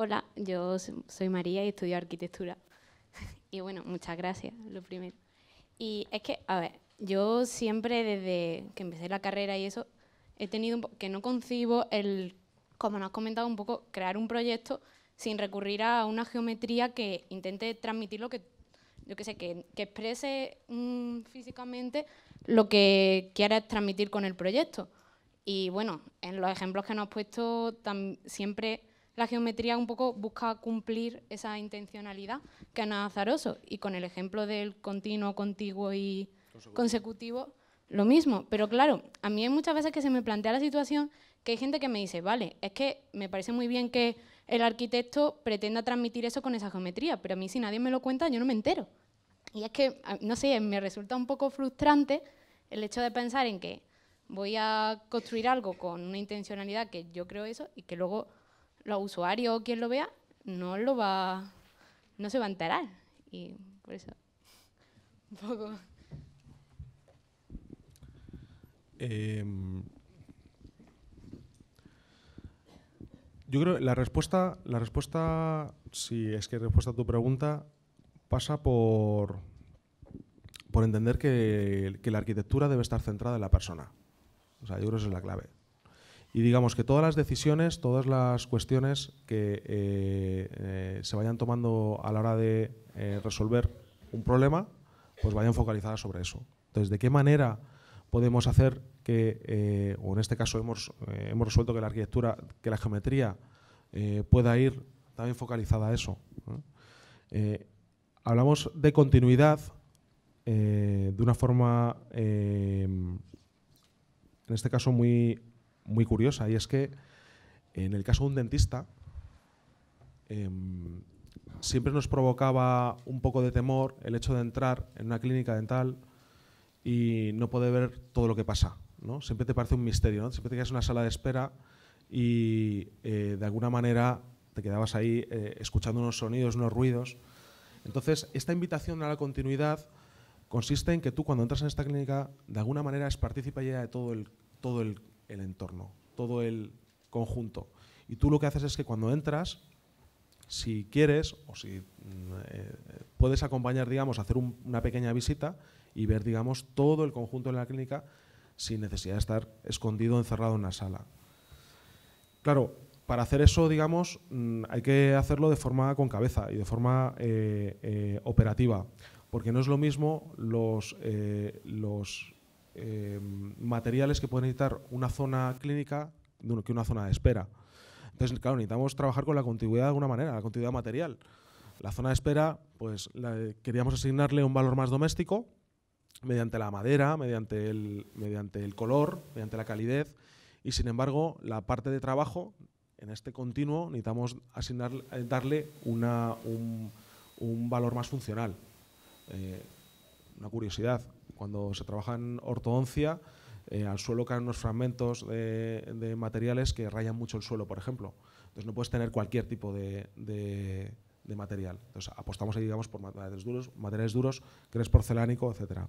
Hola, yo soy María y estudio arquitectura. y bueno, muchas gracias, lo primero. Y es que, a ver, yo siempre desde que empecé la carrera y eso, he tenido que no concibo el, como nos has comentado un poco, crear un proyecto sin recurrir a una geometría que intente transmitir lo que, yo qué sé, que, exprese mm, físicamente lo que quieras transmitir con el proyecto. Y bueno, en los ejemplos que nos has puesto, siempre la geometría un poco busca cumplir esa intencionalidad que es nada azaroso. Y con el ejemplo del continuo, contiguo y consecutivo, lo mismo. Pero claro, a mí hay muchas veces que se me plantea la situación que hay gente que me dice, vale, es que me parece muy bien que el arquitecto pretenda transmitir eso con esa geometría, pero a mí si nadie me lo cuenta yo no me entero. Y es que, no sé, me resulta un poco frustrante el hecho de pensar en que voy a construir algo con una intencionalidad que yo creo eso y que luego los usuarios o quien lo vea no lo va, no se va a enterar. Y por eso, un poco. Em, yo creo que la respuesta, la respuesta, si es que respuesta a tu pregunta, pasa por, por entender que, que la arquitectura debe estar centrada en la persona. O sea, yo creo que esa es la clave. Y digamos que todas las decisiones, todas las cuestiones que eh, eh, se vayan tomando a la hora de eh, resolver un problema, pues vayan focalizadas sobre eso. Entonces, ¿de qué manera podemos hacer que, o en este caso hemos, hemos resuelto que la arquitectura, que la geometría pueda ir también focalizada a eso? hablamos de continuidad de una forma, en este caso, muy muy curiosa y es que en el caso de un dentista em, siempre nos provocaba un poco de temor el hecho de entrar en una clínica dental y no poder ver todo lo que pasa. ¿no? Siempre te parece un misterio, siempre te quedas en una sala de espera y eh, de alguna manera te quedabas ahí eh, escuchando unos sonidos, unos ruidos. Entonces, esta invitación a la continuidad consiste en que tú cuando entras en esta clínica, de alguna manera es partícipe ya de todo el, todo el el entorno, todo el conjunto. Y tú lo que haces es que cuando entras, si quieres o si mm, eh, puedes acompañar, digamos, hacer una pequeña visita y ver, digamos, todo el conjunto de la clínica sin necesidad de estar escondido, encerrado en una sala. Claro, para hacer eso, digamos, mm, hay que hacerlo de forma con cabeza y de forma eh, eh, operativa, porque no es lo mismo los, los eh, materiales que pueden necesitar una zona clínica que una zona de espera. Entonces, claro, necesitamos trabajar con la continuidad de alguna manera, la continuidad material. La zona de espera, pues queríamos asignarle un valor más doméstico mediante la madera, mediante el, mediante el color, mediante la calidez, y sin embargo, la parte de trabajo, en este continuo, necesitamos asignar, eh, darle una, un, valor más funcional. Eh, una curiosidad, cuando se trabaja en ortodoncia, eh, al suelo caen unos fragmentos de, materiales que rayan mucho el suelo, por ejemplo. Entonces no puedes tener cualquier tipo de, material. Entonces apostamos ahí, digamos, por materiales duros, materiales duros, porcelánico, etcétera.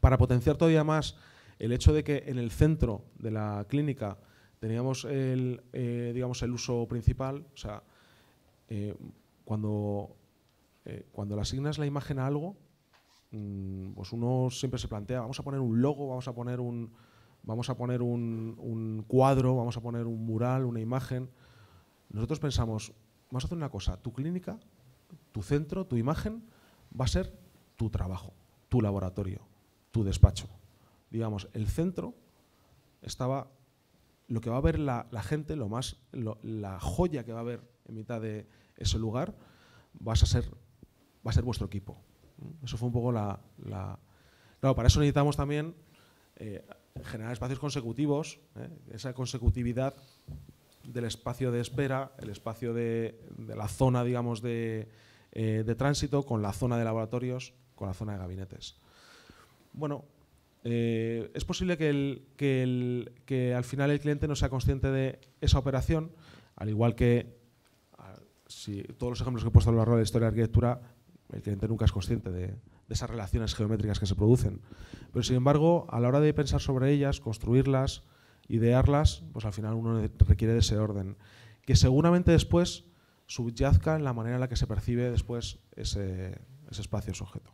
Para potenciar todavía más el hecho de que en el centro de la clínica teníamos el, eh, digamos, el uso principal, o sea, eh, cuando, cuando le asignas la imagen a algo, Mm, pues uno siempre se plantea, vamos a poner un logo, vamos a poner un, vamos a poner un, cuadro, vamos a poner un mural, una imagen. Nosotros pensamos, vamos a hacer una cosa, tu clínica, tu centro, tu imagen va a ser tu trabajo, tu laboratorio, tu despacho. Digamos, el centro estaba lo que va a ver la, gente, lo más, la joya que va a ver en mitad de ese lugar, a ser, va a ser vuestro equipo, eso fue un poco la... para eso necesitamos también eh, generar espacios consecutivos, eh, esa consecutividad del espacio de espera, el espacio de, la zona, digamos, de, eh, de, tránsito con la zona de laboratorios, con la zona de gabinetes. Bueno, es posible que, el, que, al final el cliente no sea consciente de esa operación, al igual que ah, si todos los ejemplos que he puesto en lo largo de la historia de arquitectura el cliente nunca es consciente de, esas relaciones geométricas que se producen. Pero sin embargo, a la hora de pensar sobre ellas, construirlas, idearlas, pues al final uno requiere de ese orden, que seguramente después subyazca en la manera en la que se percibe después ese, espacio, ese objeto.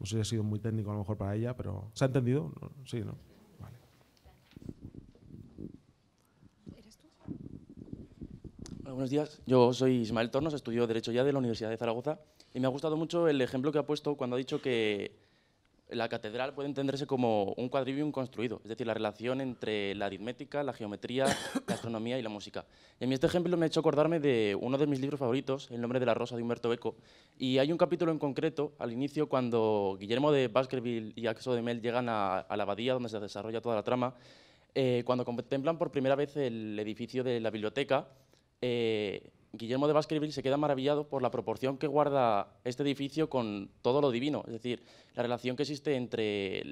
No sé si ha sido muy técnico a lo mejor para ella, pero ¿se ha entendido? Sí, ¿no? Vale. buenos días. Yo soy Ismael Tornos, estudio Derecho ya de la Universidad de Zaragoza y me ha gustado mucho el ejemplo que ha puesto cuando ha dicho que la catedral puede entenderse como un cuadrivium construido, es decir, la relación entre la aritmética, la geometría, la astronomía y la música. Y a mí este ejemplo me ha hecho acordarme de uno de mis libros favoritos, El nombre de la rosa de Humberto Eco, y hay un capítulo en concreto al inicio cuando Guillermo de Baskerville y Axo de Mel llegan a, la abadía donde se desarrolla toda la trama, eh, cuando contemplan por primera vez el edificio de la biblioteca, eh, Guillermo de Baskerville se queda maravillado por la proporción que guarda este edificio con todo lo divino, es decir, la relación que existe entre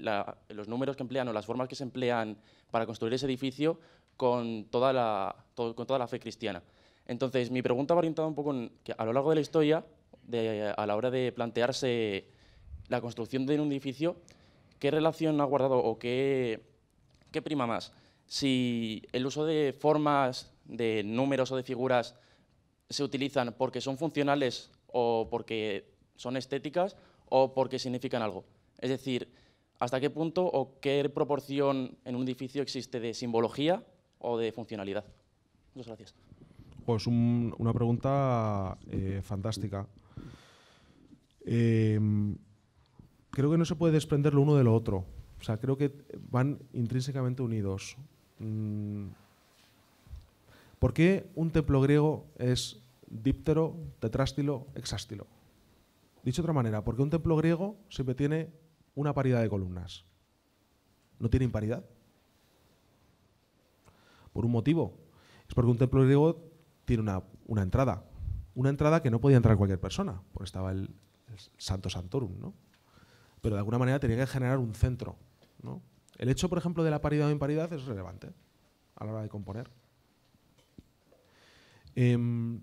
los números que emplean o las formas que se emplean para construir ese edificio con toda la, con toda la fe cristiana. Entonces, mi pregunta va orientada un poco a lo largo de la historia, a la hora de plantearse la construcción de un edificio, ¿qué relación ha guardado o qué, qué prima más? Si el uso de formas, de números o de figuras se utilizan porque son funcionales o porque son estéticas o porque significan algo. Es decir, hasta qué punto o qué proporción en un edificio existe de simbología o de funcionalidad. Muchas gracias. Pues una pregunta eh, fantástica. Em, creo que no se puede desprender lo uno del otro. O sea, creo que van intrínsecamente unidos. Mm, ¿Por qué un templo griego es díptero, tetrástilo, hexástilo? Dicho de otra manera, ¿por qué un templo griego siempre tiene una paridad de columnas. ¿No tiene imparidad? Por un motivo. Es porque un templo griego tiene una, entrada. Una entrada que no podía entrar cualquier persona, porque estaba el, Santo Santorum, ¿no? Pero de alguna manera tenía que generar un centro, El hecho, por ejemplo, de la paridad o imparidad es relevante a la hora de componer. Em,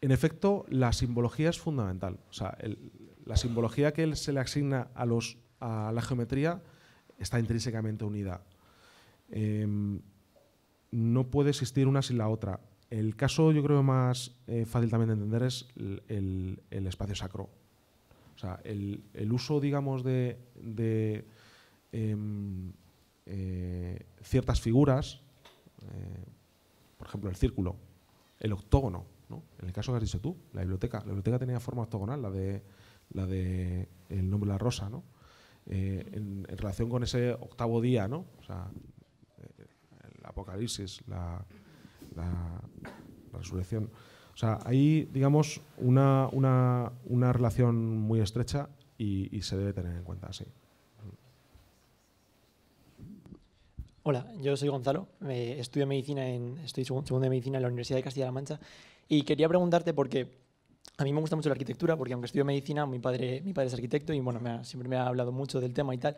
en efecto, la simbología es fundamental. O sea, la simbología que se le asigna a, la geometría está intrínsecamente unida. Em, no puede existir una sin la otra. El caso, yo creo, más eh, fácil también de entender es el, espacio sacro. O sea, el, uso, digamos, de, em, eh, ciertas figuras, eh, por ejemplo, el círculo, el octógono, ¿no? en el caso que has dicho tú, la biblioteca. La biblioteca tenía forma octogonal, la de, la de el nombre la rosa, ¿no? Eh, en, relación con ese octavo día, ¿no? O sea, eh, el apocalipsis, la, la, resurrección. O sea, hay, digamos, una, una, una relación muy estrecha y, se debe tener en cuenta, así. Hola, yo soy Gonzalo, estudio medicina en, estoy segundo de medicina en la Universidad de Castilla-La Mancha y quería preguntarte porque a mí me gusta mucho la arquitectura, porque aunque estudio medicina, mi padre, mi padre es arquitecto y bueno, siempre me ha hablado mucho del tema y tal.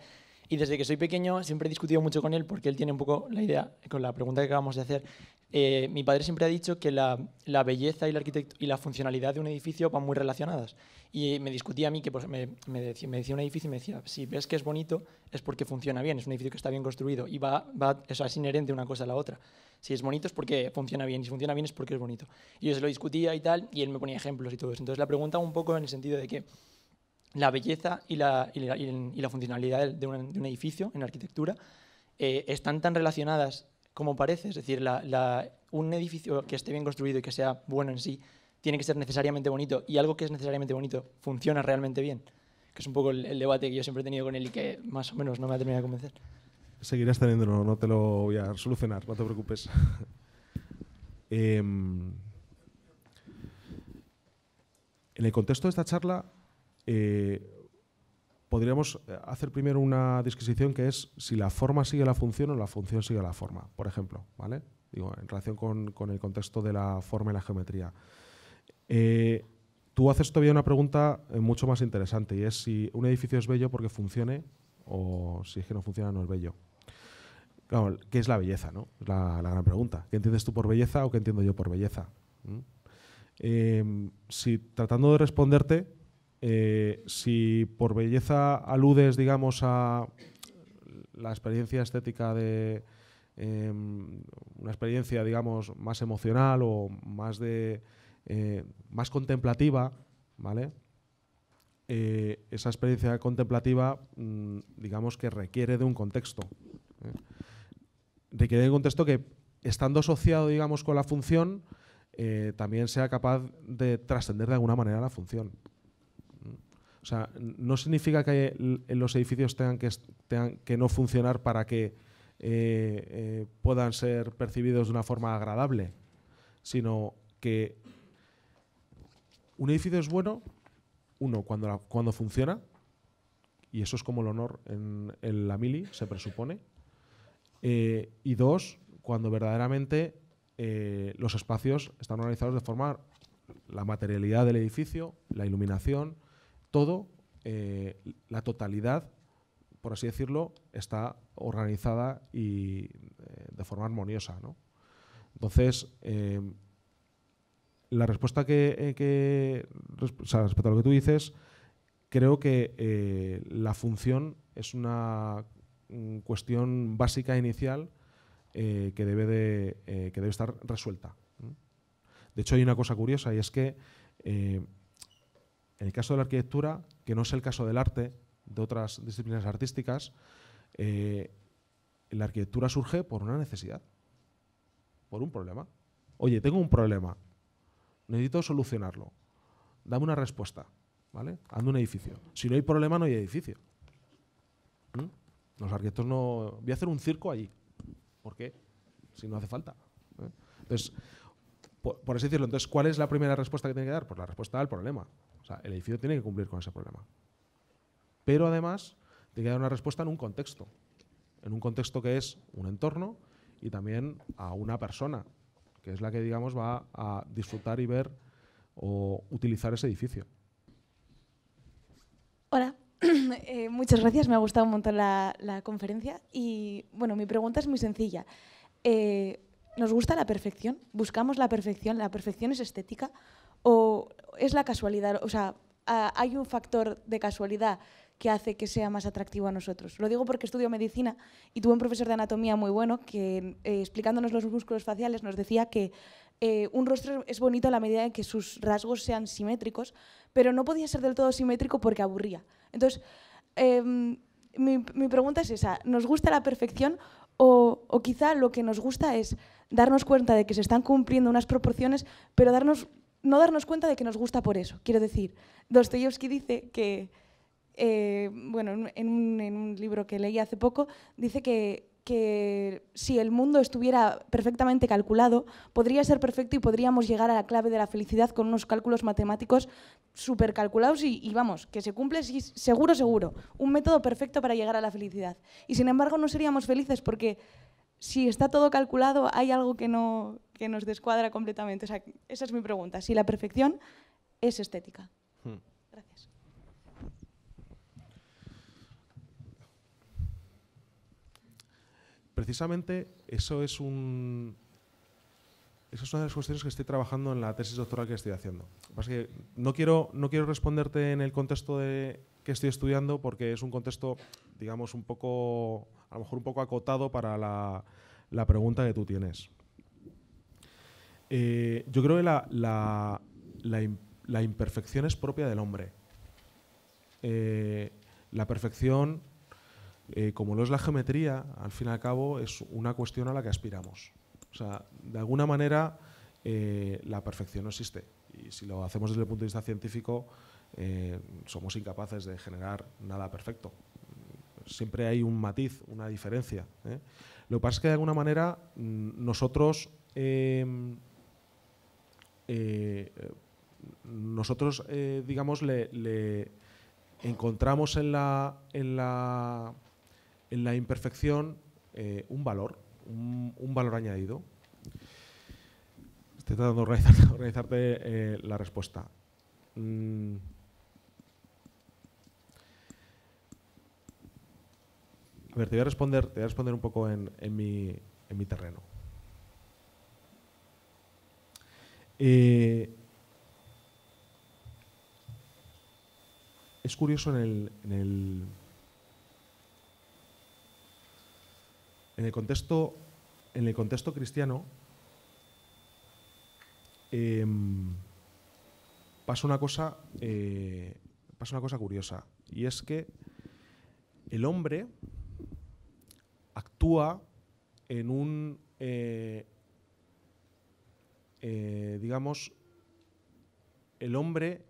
Y desde que soy pequeño siempre he discutido mucho con él porque él tiene un poco la idea, con la pregunta que acabamos de hacer. Eh, mi padre siempre ha dicho que la, la belleza y la, y la funcionalidad de un edificio van muy relacionadas. Y me discutía a mí que pues, me, me, decía, me, decía, un edificio y me decía, si ves que es bonito es porque funciona bien, es un edificio que está bien construido y va, va es inherente una cosa a la otra. Si es bonito es porque funciona bien, y si funciona bien es porque es bonito. Y yo se lo discutía y tal, y él me ponía ejemplos y todo eso. Entonces la pregunta un poco en el sentido de que la belleza y la, funcionalidad de un, edificio en arquitectura eh, están tan relacionadas como parece. Es decir, un edificio que esté bien construido y que sea bueno en sí tiene que ser necesariamente bonito y algo que es necesariamente bonito funciona realmente bien. Que es un poco el, debate que yo siempre he tenido con él y que más o menos no me ha terminado de convencer. Seguirás teniendo, no te lo voy a solucionar, no te preocupes. Em, en el contexto de esta charla eh, podríamos eh, hacer primero una disquisición que es si la forma sigue la función o la función sigue la forma, por ejemplo, ¿vale? Digo, en relación con, el contexto de la forma y la geometría. Eh, tú haces todavía una pregunta mucho más interesante y es si un edificio es bello porque funcione o si es que no funciona no es bello. ¿qué es la belleza? No? Es la, gran pregunta. ¿Qué entiendes tú por belleza o qué entiendo yo por belleza? ¿Mm? si tratando de responderte eh, si por belleza aludes, digamos, a la experiencia estética de em, una experiencia, digamos, más emocional o más eh, más contemplativa, eh, esa experiencia contemplativa, mm, digamos que requiere de un contexto. Requiere de un contexto que, estando asociado, digamos, con la función, también sea capaz de trascender de alguna manera la función. O sea, no significa que eh, los edificios tengan que, no funcionar para que eh, eh, puedan ser percibidos de una forma agradable, sino que un edificio es bueno, uno, cuando, funciona, y eso es como el honor en, la mili, se presupone, y dos, cuando verdaderamente los espacios están organizados de forma, la materialidad del edificio, la iluminación, todo, eh, la totalidad, por así decirlo, está organizada y eh, de forma armoniosa. Entonces, em, la respuesta que, eh, respecto a lo que tú dices, creo que la función es una mm, cuestión básica inicial que, debe de, que debe estar resuelta. De hecho, hay una cosa curiosa y es que en el caso de la arquitectura, que no es el caso del arte, de otras disciplinas artísticas, eh, la arquitectura surge por una necesidad, por un problema. Oye, tengo un problema, necesito solucionarlo, dame una respuesta, ¿vale? ando un edificio. Si no hay problema, no hay edificio. ¿Mm? Los arquitectos no... Voy a hacer un circo allí. ¿Por qué? Si no hace falta. ¿eh? Entonces, por, así decirlo, entonces, ¿cuál es la primera respuesta que tiene que dar? Pues la respuesta al problema. O sea, el edificio tiene que cumplir con ese problema. Pero además, tiene que dar una respuesta en un contexto. En un contexto que es un entorno y también a una persona, que es la que, digamos, va a disfrutar y ver o utilizar ese edificio. Hola. Eh, muchas gracias, me ha gustado un montón la, conferencia y bueno, mi pregunta es muy sencilla. Eh, nos gusta la perfección, buscamos la perfección, la perfección es estética o es la casualidad, o sea, hay un factor de casualidad que hace que sea más atractivo a nosotros. Lo digo porque estudio medicina y tuve un profesor de anatomía muy bueno que eh, explicándonos los músculos faciales nos decía que eh, un rostro es bonito a la medida en que sus rasgos sean simétricos, pero no podía ser del todo simétrico porque aburría. Entonces, em, mi, mi, pregunta es esa, ¿nos gusta la perfección o, quizá lo que nos gusta es darnos cuenta de que se están cumpliendo unas proporciones, pero no darnos cuenta de que nos gusta por eso. Quiero decir, Dostoyevsky dice que, eh, bueno, en un, en un, libro que leí hace poco, dice que que si el mundo estuviera perfectamente calculado, podría ser perfecto y podríamos llegar a la clave de la felicidad con unos cálculos matemáticos súper calculados y, vamos, que se cumple seguro, seguro. Un método perfecto para llegar a la felicidad. Y sin embargo no seríamos felices porque si está todo calculado hay algo que, no, que nos descuadra completamente. O esa es mi pregunta, si la perfección es estética. Hmm. Gracias. precisamente eso es un... una de las cuestiones que estoy trabajando en la tesis doctoral que estoy haciendo. no, quiero, no quiero responderte en el contexto de que estoy estudiando porque es un contexto, digamos, un poco, a lo mejor un poco acotado para la, pregunta que tú tienes. Eh, yo creo que la, imperfección es propia del hombre. Eh, la perfección eh, como lo es la geometría, al fin y al cabo es una cuestión a la que aspiramos. O sea, de alguna manera eh, la perfección no existe. Y si lo hacemos desde el punto de vista científico, eh, somos incapaces de generar nada perfecto. Siempre hay un matiz, una diferencia. Lo que pasa es que de alguna manera mm, nosotros nosotros, digamos, le, encontramos en la en la imperfección eh, un valor, un, valor añadido? Estoy tratando de organizarte, eh, la respuesta. Mm. A ver, te voy a responder, te a responder un poco en, mi, terreno. Eh, es curioso en el En el contexto, en el contexto cristiano em, pasa, una cosa, eh, pasa una cosa curiosa, y es que el hombre actúa en un, eh, eh, digamos, el hombre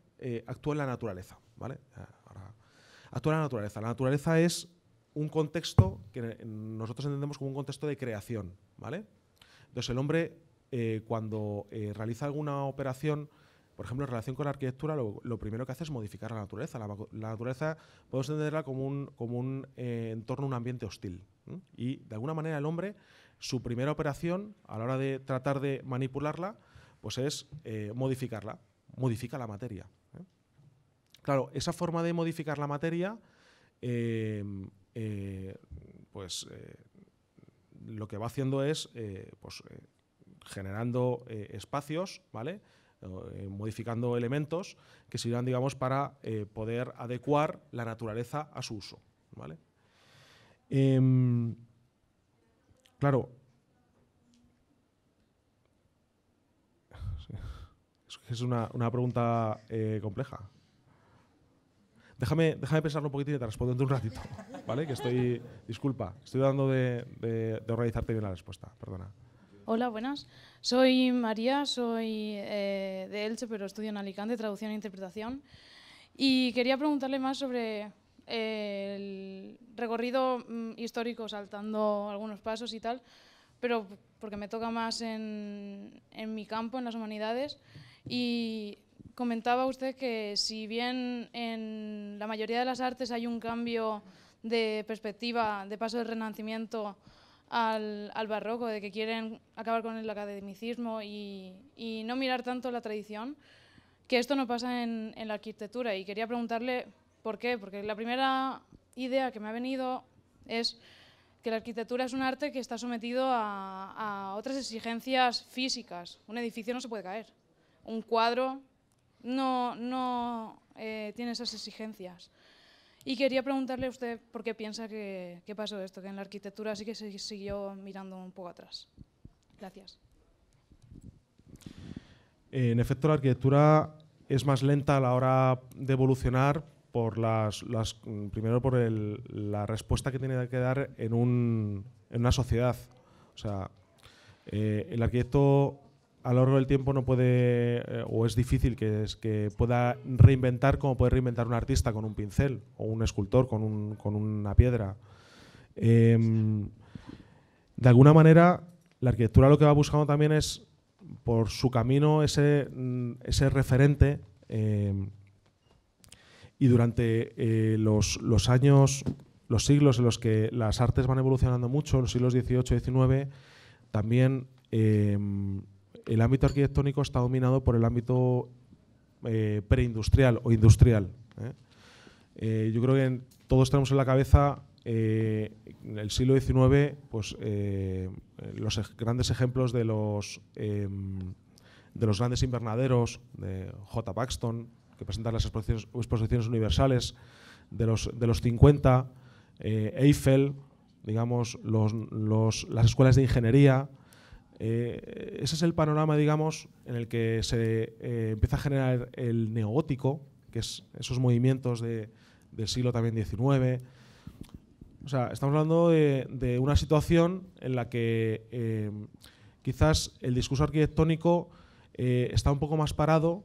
actúa en la naturaleza, ¿vale? Ah, actúa en la naturaleza. La naturaleza es un contexto que nosotros entendemos como un contexto de creación, ¿vale? Entonces el hombre eh, cuando eh, realiza alguna operación, por ejemplo, en relación con la arquitectura, lo, primero que hace es modificar la naturaleza. La, naturaleza podemos entenderla como un, como un eh, entorno, un ambiente hostil. Y de alguna manera el hombre, su primera operación a la hora de tratar de manipularla, pues es modificarla, modifica la materia. Claro, esa forma de modificar la materia eh, pues eh, lo que va haciendo es eh, pues, generando espacios, ¿vale? modificando elementos que sirvan, digamos, para poder adecuar la naturaleza a su uso, ¿vale? Em, claro, es una, una pregunta compleja. Déjame, déjame pensarlo un poquito y te respondo en un ratito, ¿vale? Que estoy, disculpa, estoy dando de, de, organizarte bien la respuesta, perdona. Hola, buenas. Soy María, soy eh, de Elche, pero estudio en Alicante, traducción e interpretación. Y quería preguntarle más sobre eh, el recorrido mm, histórico, saltando algunos pasos y tal, pero porque me toca más en, en mi campo, en las humanidades. Y comentaba usted que si bien en la mayoría de las artes hay un cambio de perspectiva, de paso del renacimiento al, barroco, de que quieren acabar con el academicismo y, no mirar tanto la tradición, que esto no pasa en, la arquitectura. Y quería preguntarle por qué, porque la primera idea que me ha venido es que la arquitectura es un arte que está sometido a, a otras exigencias físicas. Un edificio no se puede caer, un cuadro no, no eh, tiene esas exigencias. Y quería preguntarle a usted por qué piensa que, pasó esto, que en la arquitectura sí que se siguió mirando un poco atrás. Gracias. En efecto, la arquitectura es más lenta a la hora de evolucionar por las, las primero por la respuesta que tiene que dar en, una sociedad. O sea, eh, el arquitecto a lo largo del tiempo no puede, eh, o es difícil que, es, que pueda reinventar como puede reinventar un artista con un pincel o un escultor con, una piedra. Em, de alguna manera, la arquitectura lo que va buscando también es, por su camino, ese, mm, ese referente. Em, y durante eh, los, los años, los siglos en los que las artes van evolucionando mucho, los siglos XVIII y XIX, también em, el ámbito arquitectónico está dominado por el ámbito eh, preindustrial o industrial. ¿eh? Eh, yo creo que todos tenemos en la cabeza en el siglo XIX, pues los grandes ejemplos de los, em, de los grandes invernaderos de J. Paxton, que presentan las exposiciones, universales, de los, de los 50, Eiffel, digamos, las escuelas de ingeniería, eh, ese es el panorama, digamos, en el que se eh, empieza a generar el neogótico, que es esos movimientos del siglo también XIX. O sea, estamos hablando de, una situación en la que eh, quizás el discurso arquitectónico está un poco más parado,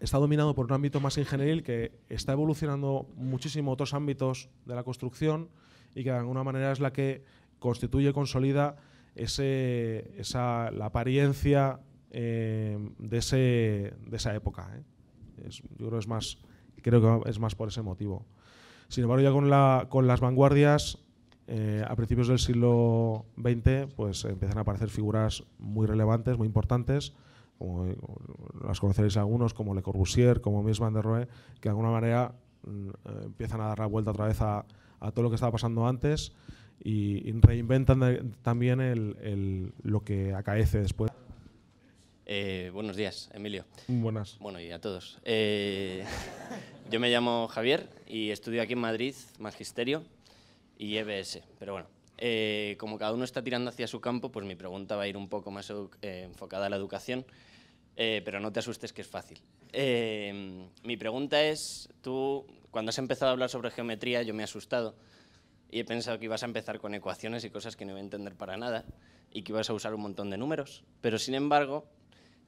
está dominado por un ámbito más ingenieril que está evolucionando muchísimo otros ámbitos de la construcción y que de alguna manera es la que constituye consolida ese, esa, la apariencia eh, de, ese, de, esa época. ¿eh? yo creo, es más, creo que es más por ese motivo. Sin embargo, ya con, la, con las vanguardias, eh, a principios del siglo XX, pues empiezan a aparecer figuras muy relevantes, muy importantes, como las conoceréis algunos, como Le Corbusier, como Mies van der Rohe, que de alguna manera mm, empiezan a dar la vuelta otra vez a, a todo lo que estaba pasando antes y, reinventan también el, lo que acaece después. Eh, buenos días, Emilio. Buenas. Bueno, y a todos. Eh, yo me llamo Javier y estudio aquí en Madrid Magisterio y EBS. Pero bueno, eh, como cada uno está tirando hacia su campo, pues mi pregunta va a ir un poco más enfocada a la educación, pero no te asustes que es fácil. mi pregunta es, tú, cuando has empezado a hablar sobre geometría, yo me he asustado y he pensado que ibas a empezar con ecuaciones y cosas que no iba a entender para nada y que ibas a usar un montón de números. Pero sin embargo,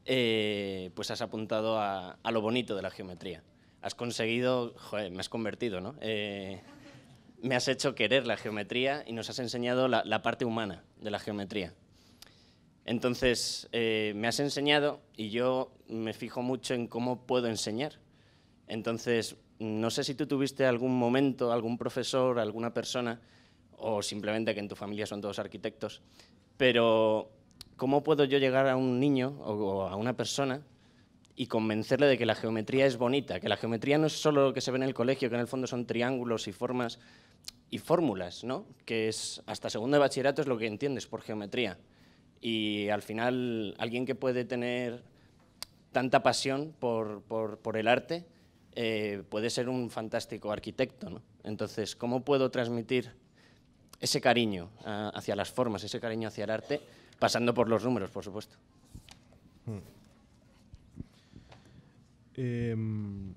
eh, pues has apuntado a, lo bonito de la geometría. Has conseguido, joder, me has convertido, ¿no? Eh, me has hecho querer la geometría y nos has enseñado la, parte humana de la geometría. Entonces, eh, me has enseñado y yo me fijo mucho en cómo puedo enseñar. Entonces, no sé si tú tuviste algún momento, algún profesor, alguna persona, o simplemente que en tu familia son todos arquitectos, pero ¿cómo puedo yo llegar a un niño o a una persona y convencerle de que la geometría es bonita, que la geometría no es solo lo que se ve en el colegio, que en el fondo son triángulos y formas y fórmulas, ¿no? Que es hasta segundo de bachillerato es lo que entiendes por geometría. Y al final alguien que puede tener tanta pasión por el arte, eh, puede ser un fantástico arquitecto. ¿no? Entonces, ¿cómo puedo transmitir ese cariño ah, hacia las formas, ese cariño hacia el arte, pasando por los números, por supuesto? Hmm. Em,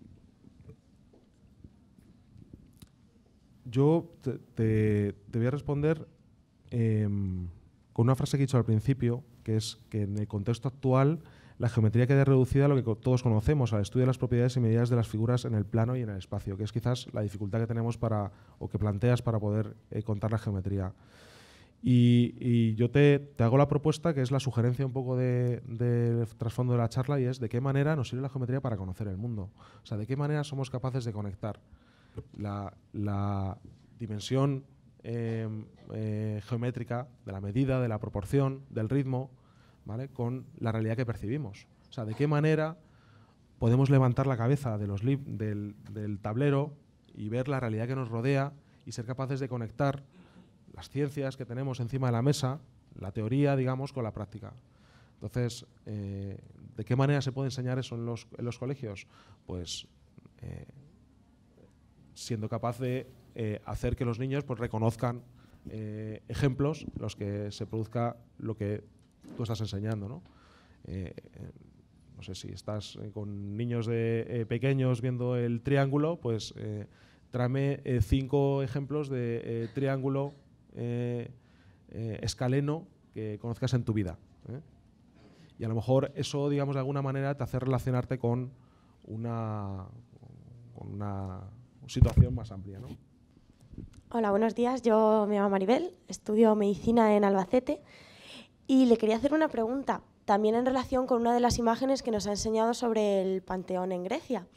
yo te, voy a responder em, con una frase que he dicho al principio, que es que en el contexto actual la geometría queda reducida a lo que todos conocemos, al estudio de las propiedades y medidas de las figuras en el plano y en el espacio, que es quizás la dificultad que tenemos para, o que planteas para poder eh, contar la geometría. Y, yo te, hago la propuesta, que es la sugerencia un poco del trasfondo de la charla, y es de qué manera nos sirve la geometría para conocer el mundo. O sea, de qué manera somos capaces de conectar la, dimensión em, eh, geométrica de la medida, de la proporción, del ritmo, con la realidad que percibimos. O sea, de qué manera podemos levantar la cabeza de los del, tablero y ver la realidad que nos rodea y ser capaces de conectar las ciencias que tenemos encima de la mesa, la teoría, digamos, con la práctica. Entonces, eh, ¿de qué manera se puede enseñar eso en los, en los colegios? Pues eh, siendo capaz de eh, hacer que los niños pues, reconozcan ejemplos en los que se produzca lo que tú estás enseñando, ¿no? Eh, no sé si estás eh, con niños de, eh, pequeños viendo el triángulo, pues trame cinco ejemplos de triángulo escaleno que conozcas en tu vida. Y a lo mejor eso, digamos, de alguna manera te hace relacionarte con una, una situación más amplia. ¿no? Hola, buenos días. Yo me llamo Maribel, estudio medicina en Albacete y le quería hacer una pregunta, también en relación con una de las imágenes que nos ha enseñado sobre el Panteón en Grecia.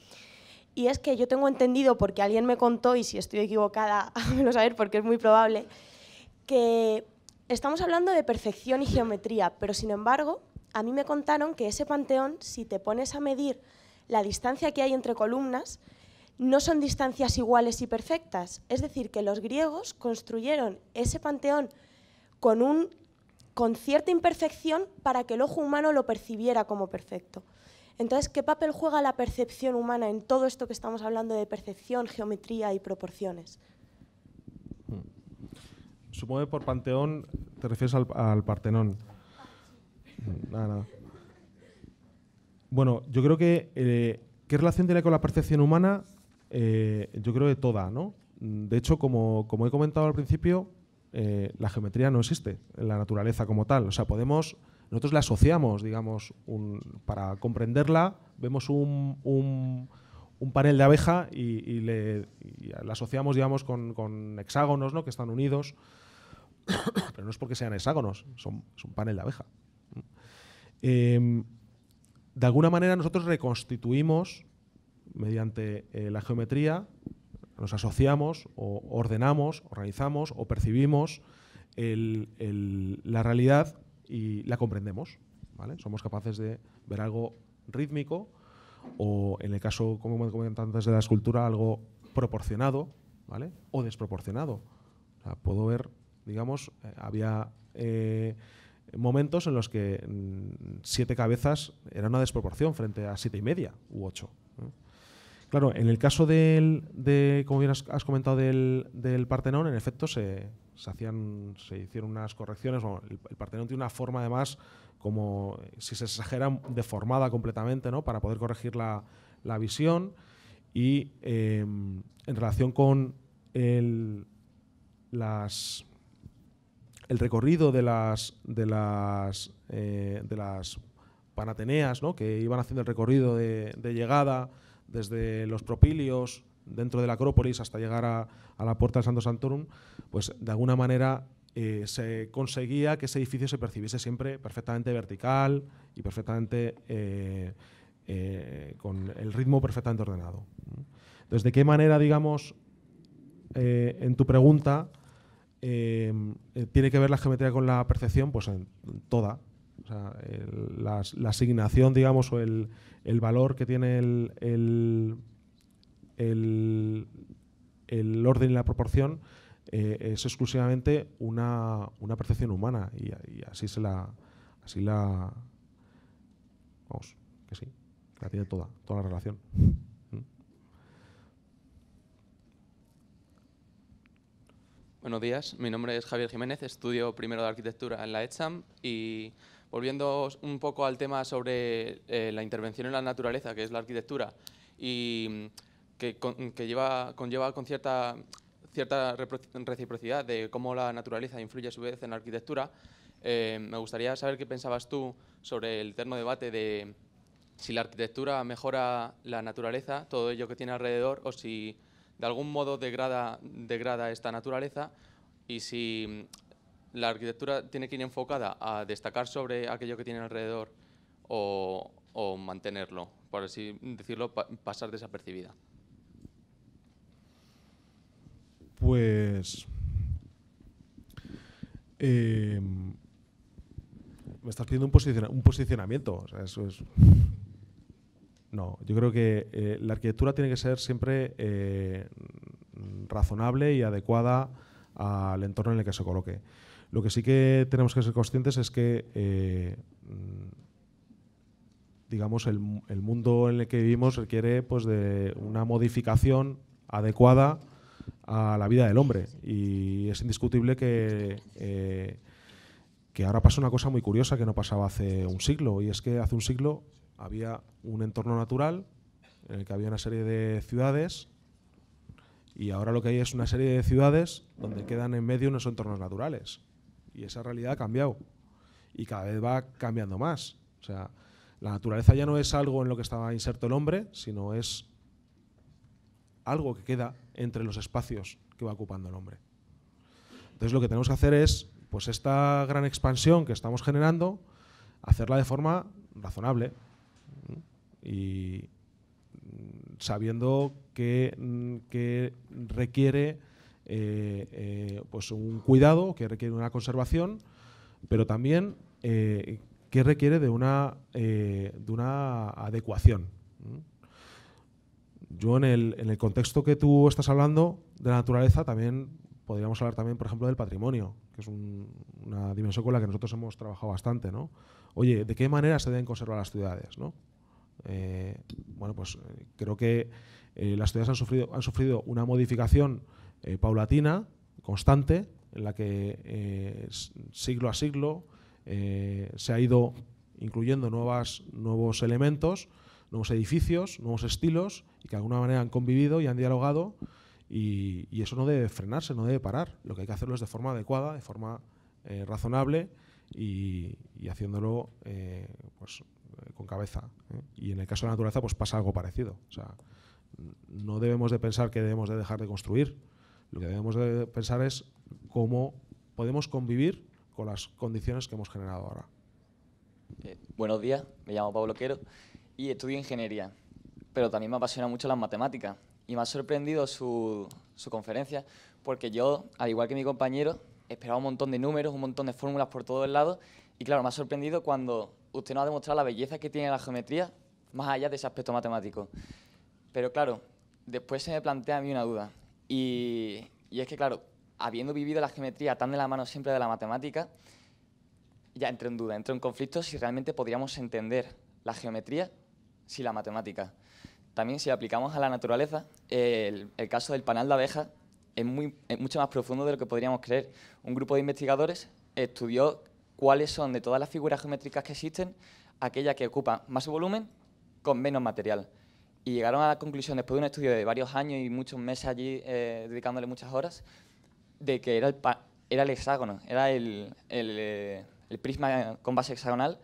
Y es que yo tengo entendido, porque alguien me contó, y si estoy equivocada, háganlo saber porque es muy probable, que estamos hablando de perfección y geometría, pero sin embargo, a mí me contaron que ese panteón, si te pones a medir la distancia que hay entre columnas, no son distancias iguales y perfectas. Es decir, que los griegos construyeron ese panteón con un con cierta imperfección para que el ojo humano lo percibiera como perfecto. Entonces, ¿qué papel juega la percepción humana en todo esto que estamos hablando de percepción, geometría y proporciones? Hmm. Supongo que por Panteón te refieres al, Partenón. Hmm, bueno, yo creo que eh, ¿qué relación tiene con la percepción humana? Eh, yo creo que toda, ¿no? De hecho, como he comentado al principio, eh, la geometría no existe en la naturaleza como tal. O sea, podemos, nosotros la asociamos, digamos, para comprenderla, vemos un, panel de abeja y, le, la asociamos, digamos, con, hexágonos ¿no? que están unidos, pero no es porque sean hexágonos, son, es un panel de abeja. Em, de alguna manera nosotros reconstituimos mediante eh, la geometría nos asociamos o ordenamos, organizamos o percibimos la realidad y la comprendemos. Somos capaces de ver algo rítmico o, en el caso, como hemos antes, de la escultura, algo proporcionado o desproporcionado. puedo ver, digamos, eh, había... Eh, momentos en los que mm, siete cabezas era una desproporción frente a siete y media u ocho. Claro, en el caso del, de, como bien has, comentado, del, Partenón, en efecto se, se, hacían, se hicieron unas correcciones. el, Partenón tiene una forma, además, como si se exagera, deformada completamente, ¿no? Para poder corregir la, visión. Y em, en relación con el, el recorrido de las, de las, eh, de las panateneas, ¿no? Que iban haciendo el recorrido de llegada desde los propilios dentro de la Acrópolis hasta llegar a, la puerta del Santo Santorum, pues de alguna manera eh, se conseguía que ese edificio se percibiese siempre perfectamente vertical y perfectamente eh, eh, con el ritmo perfectamente ordenado. Entonces, ¿de qué manera, digamos, en tu pregunta, tiene que ver la geometría con la percepción? Pues en toda, la, asignación, digamos, o el, valor que tiene el, el, orden y la proporción eh, es exclusivamente una, percepción humana y, así se la... Así la vamos, que sí, la tiene toda, toda la relación. Buenos días, mi nombre es Javier Jiménez, estudio primero de arquitectura en la ETSAM y Volviendo un poco al tema sobre eh, la intervención en la naturaleza, que es la arquitectura, y mm, que, lleva, conlleva con cierta, cierta reciprocidad de cómo la naturaleza influye a su vez en la arquitectura, eh, me gustaría saber qué pensabas tú sobre el eterno debate de si la arquitectura mejora la naturaleza, todo ello que tiene alrededor, o si de algún modo degrada, degrada esta naturaleza y si la arquitectura tiene que ir enfocada a destacar sobre aquello que tiene alrededor o, mantenerlo, por así decirlo, pasar desapercibida. Pues... Em, me estás pidiendo un, posicionamiento. No, yo creo que eh, la arquitectura tiene que ser siempre eh, razonable y adecuada al entorno en el que se coloque. Lo que sí que tenemos que ser conscientes es que, eh, digamos, el, mundo en el que vivimos requiere pues, de una modificación adecuada a la vida del hombre. Y es indiscutible que, eh, que ahora pasa una cosa muy curiosa que no pasaba hace un siglo, y es que hace un siglo había un entorno natural en el que había una serie de ciudades y ahora lo que hay es una serie de ciudades donde quedan en medio unos entornos naturales y esa realidad ha cambiado y cada vez va cambiando más. O sea, la naturaleza ya no es algo en lo que estaba inserto el hombre, sino es algo que queda entre los espacios que va ocupando el hombre. Entonces lo que tenemos que hacer es, pues esta gran expansión que estamos generando, hacerla de forma razonable y mm, sabiendo que, mm, que requiere eh, eh, pues un cuidado que requiere una conservación, pero también eh, que requiere de una, de una adecuación. Yo en el, en el contexto que tú estás hablando de la naturaleza también podríamos hablar también, por ejemplo, del patrimonio, que es una dimensión con la que nosotros hemos trabajado bastante, ¿no? Oye, ¿de qué manera se deben conservar las ciudades, bueno, pues creo que las ciudades han sufrido, han sufrido una modificación eh, paulatina, constante, en la que eh, siglo a siglo eh, se ha ido incluyendo nuevas, nuevos elementos, nuevos edificios, nuevos estilos, y que de alguna manera han convivido y han dialogado, y, eso no debe frenarse, no debe parar. Lo que hay que hacerlo es de forma adecuada, de forma razonable y, haciéndolo pues, con cabeza. Y en el caso de la naturaleza pues pasa algo parecido. O sea, no debemos de pensar que debemos de dejar de construir, lo que debemos pensar es cómo podemos convivir con las condiciones que hemos generado ahora. Eh, buenos días, me llamo Pablo Quero y estudio ingeniería, pero también me apasiona mucho las matemáticas y me ha sorprendido su, su conferencia porque yo, al igual que mi compañero, esperaba un montón de números, un montón de fórmulas por todos lados y claro, me ha sorprendido cuando usted nos ha demostrado la belleza que tiene la geometría más allá de ese aspecto matemático. Pero claro, después se me plantea a mí una duda y, es que, claro, habiendo vivido la geometría tan de la mano siempre de la matemática, ya entro en duda, entro en conflicto si realmente podríamos entender la geometría sin la matemática. También si aplicamos a la naturaleza, el, caso del panal de abeja es, muy, mucho más profundo de lo que podríamos creer. Un grupo de investigadores estudió cuáles son de todas las figuras geométricas que existen aquella que ocupa más volumen con menos material y llegaron a la conclusión, después de un estudio de varios años y muchos meses allí eh, dedicándole muchas horas, de que era el, era el hexágono, era el, eh, el, prisma con base hexagonal,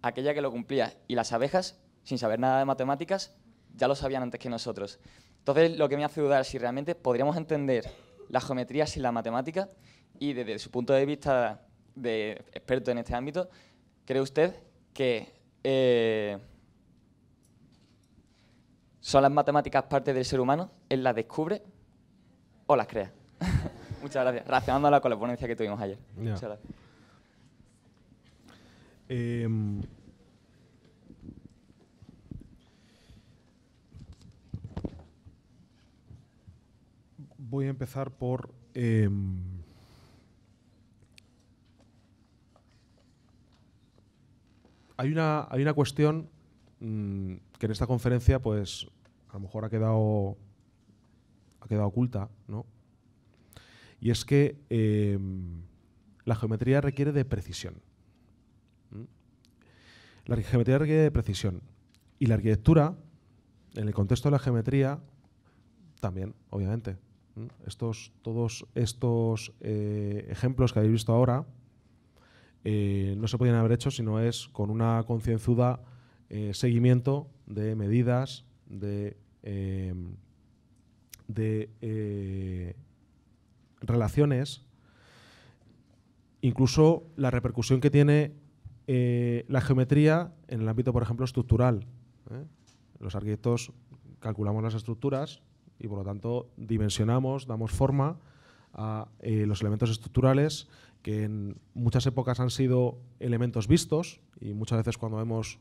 aquella que lo cumplía. Y las abejas, sin saber nada de matemáticas, ya lo sabían antes que nosotros. Entonces, lo que me hace dudar es si realmente podríamos entender la geometría sin la matemática y desde su punto de vista de experto en este ámbito, ¿cree usted que... Eh, ¿Son las matemáticas parte del ser humano? ¿Él las descubre o las crea? Muchas gracias. Relacionándola con la ponencia que tuvimos ayer. Muchas gracias. Em, voy a empezar por... Em, hay, una, hay una cuestión mm, que en esta conferencia pues a lo mejor ha quedado, ha quedado oculta, ¿no? Y es que em, la geometría requiere de precisión. La geometría requiere de precisión. Y la arquitectura, en el contexto de la geometría, también, obviamente. Estos, todos estos eh, ejemplos que habéis visto ahora eh, no se podían haber hecho si no es con una concienzuda eh, seguimiento de medidas, de Em, de eh, relaciones, incluso la repercusión que tiene eh, la geometría en el ámbito, por ejemplo, estructural. ¿eh? Los arquitectos calculamos las estructuras y, por lo tanto, dimensionamos, damos forma a los elementos estructurales que en muchas épocas han sido elementos vistos y muchas veces cuando vemos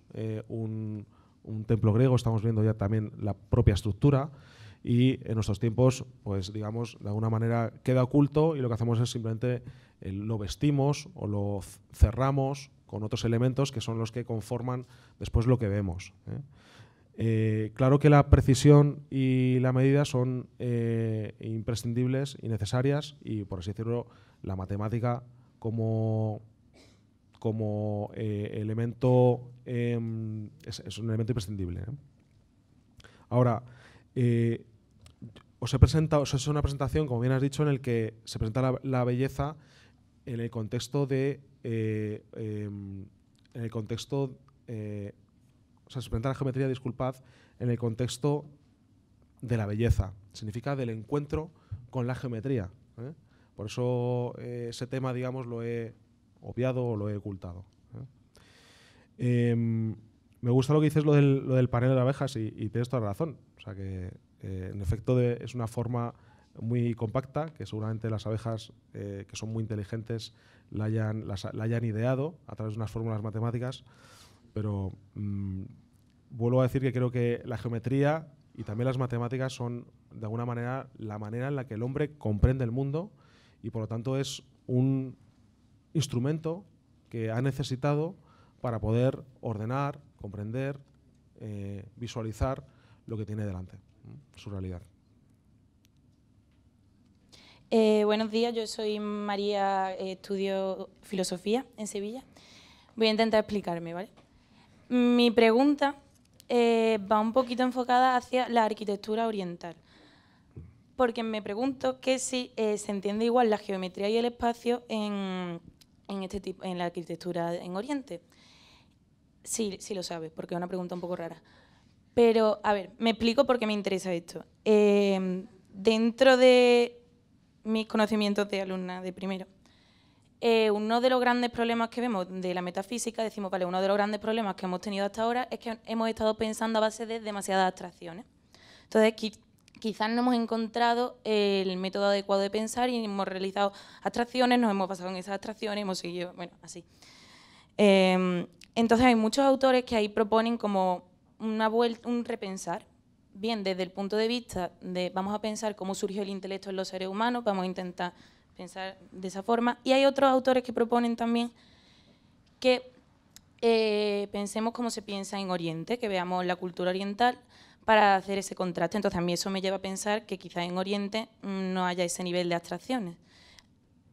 un, un templo griego, estamos viendo ya también la propia estructura y en nuestros tiempos, pues digamos, de alguna manera queda oculto y lo que hacemos es simplemente eh, lo vestimos o lo cerramos con otros elementos que son los que conforman después lo que vemos. ¿eh? Eh, claro que la precisión y la medida son imprescindibles y necesarias y, por así decirlo, la matemática como como eh, elemento, em, es, un elemento imprescindible. ¿eh? Ahora, eh, os he presentado, es una presentación, como bien has dicho, en el que se presenta la, belleza en el contexto de, em, en el contexto, o sea, se presenta la geometría, disculpad, en el contexto de la belleza, significa del encuentro con la geometría. Por eso ese tema, digamos, lo he, obviado o lo he ocultado. ¿eh? Em, me gusta lo que dices lo del, panel de abejas y, tienes toda la razón. O sea que, eh, en efecto, es una forma muy compacta que seguramente las abejas, eh, que son muy inteligentes, la hayan, la hayan ideado a través de unas fórmulas matemáticas, pero mm, vuelvo a decir que creo que la geometría y también las matemáticas son, de alguna manera, la manera en la que el hombre comprende el mundo y, por lo tanto, es un instrumento que ha necesitado para poder ordenar, comprender, eh, visualizar lo que tiene delante, su realidad. Eh, buenos días, yo soy María, eh, estudio filosofía en Sevilla. Voy a intentar explicarme, ¿vale? Mi pregunta va un poquito enfocada hacia la arquitectura oriental, porque me pregunto que si se entiende igual la geometría y el espacio en, en, este tipo, en la arquitectura en Oriente? Sí, lo sabe, porque es una pregunta un poco rara. Pero, a ver, me explico por qué me interesa esto. Em, dentro de mis conocimientos de alumna de primero, eh, uno de los grandes problemas que vemos de la metafísica, decimos, vale, uno de los grandes problemas que hemos tenido hasta ahora es que hemos estado pensando a base de demasiadas abstracciones. Entonces, quizás no hemos encontrado el método adecuado de pensar y hemos realizado abstracciones, nos hemos basado en esas abstracciones, hemos seguido, bueno, así. Em, entonces hay muchos autores que ahí proponen como una vuelta, un repensar, bien desde el punto de vista de vamos a pensar cómo surgió el intelecto en los seres humanos, vamos a intentar pensar de esa forma. Y hay otros autores que proponen también que eh, pensemos cómo se piensa en Oriente, que veamos la cultura oriental, para hacer ese contraste. Entonces, a mí eso me lleva a pensar que quizá en Oriente mm, no haya ese nivel de abstracciones.